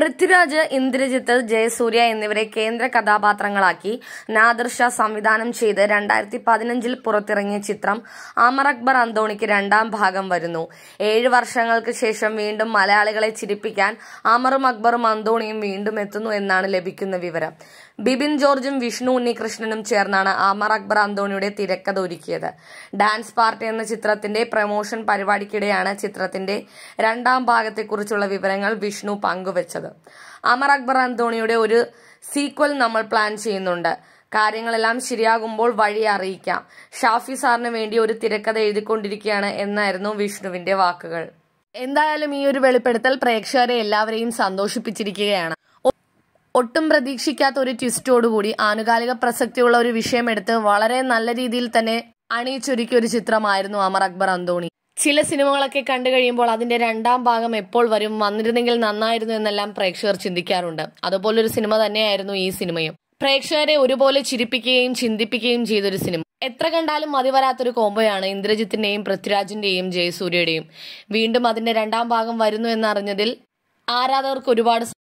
പൃഥ്വിരാജ് ഇന്ദ്രജിത്ത് ജയസൂര്യ എന്നിവരെ കേന്ദ്ര കഥാപാത്രങ്ങളാക്കി നാദർഷ സംവിധാനം ചെയ്ത് രണ്ടായിരത്തി പതിനഞ്ചിൽ പുറത്തിറങ്ങിയ ചിത്രം അമർ അക്ബർ അന്തോണിക്ക് രണ്ടാം ഭാഗം വരുന്നു ഏഴ് വർഷങ്ങൾക്ക് ശേഷം വീണ്ടും മലയാളികളെ ചിരിപ്പിക്കാൻ അമറും അക്ബറും അന്തോണിയും വീണ്ടും എത്തുന്നു എന്നാണ് ലഭിക്കുന്ന വിവരം ബിബിൻ ജോർജും വിഷ്ണു ഉണ്ണികൃഷ്ണനും ചേർന്നാണ് അമർ അക്ബർ അന്തോണിയുടെ തിരക്കഥ ഒരുക്കിയത് ഡാൻസ് പാർട്ടി എന്ന ചിത്രത്തിന്റെ പ്രമോഷൻ പരിപാടിക്കിടെയാണ് ചിത്രത്തിന്റെ രണ്ടാം ഭാഗത്തെക്കുറിച്ചുള്ള വിവരങ്ങൾ വിഷ്ണു പങ്കുവച്ചത് അമർ അക്ബർ അന്തോണിയുടെ ഒരു സീക്വൽ നമ്മൾ പ്ലാൻ ചെയ്യുന്നുണ്ട് കാര്യങ്ങളെല്ലാം ശരിയാകുമ്പോൾ വഴി അറിയിക്കാം ഷാഫി സാറിന് വേണ്ടി ഒരു തിരക്കഥ എഴുതിക്കൊണ്ടിരിക്കുകയാണ് എന്നായിരുന്നു വിഷ്ണുവിന്റെ വാക്കുകൾ എന്തായാലും ഈ ഒരു വെളിപ്പെടുത്തൽ പ്രേക്ഷകരെ എല്ലാവരെയും സന്തോഷിപ്പിച്ചിരിക്കുകയാണ് ഒട്ടും പ്രതീക്ഷിക്കാത്ത ഒരു ട്വിസ്റ്റോടുകൂടി ആനുകാലിക പ്രസക്തിയുള്ള ഒരു വിഷയമെടുത്ത് വളരെ നല്ല രീതിയിൽ തന്നെ അണിയിച്ചൊരുക്കിയ ഒരു ചിത്രമായിരുന്നു അമർ അക്ബർ അന്തോണി ചില സിനിമകളൊക്കെ കണ്ടു കഴിയുമ്പോൾ അതിന്റെ രണ്ടാം ഭാഗം എപ്പോൾ വരും വന്നിരുന്നെങ്കിൽ നന്നായിരുന്നു എന്നെല്ലാം പ്രേക്ഷകർ ചിന്തിക്കാറുണ്ട് അതുപോലൊരു സിനിമ തന്നെയായിരുന്നു ഈ സിനിമയും പ്രേക്ഷകരെ ഒരുപോലെ ചിരിപ്പിക്കുകയും ചിന്തിപ്പിക്കുകയും ചെയ്തൊരു സിനിമ എത്ര കണ്ടാലും മതി വരാത്തൊരു കോമ്പോയാണ് ഇന്ദ്രജിത്തിന്റെയും പൃഥ്വിരാജിന്റെയും ജയസൂര്യയുടെയും വീണ്ടും അതിന്റെ രണ്ടാം ഭാഗം വരുന്നു എന്നറിഞ്ഞതിൽ ആരാധകർക്ക് ഒരുപാട്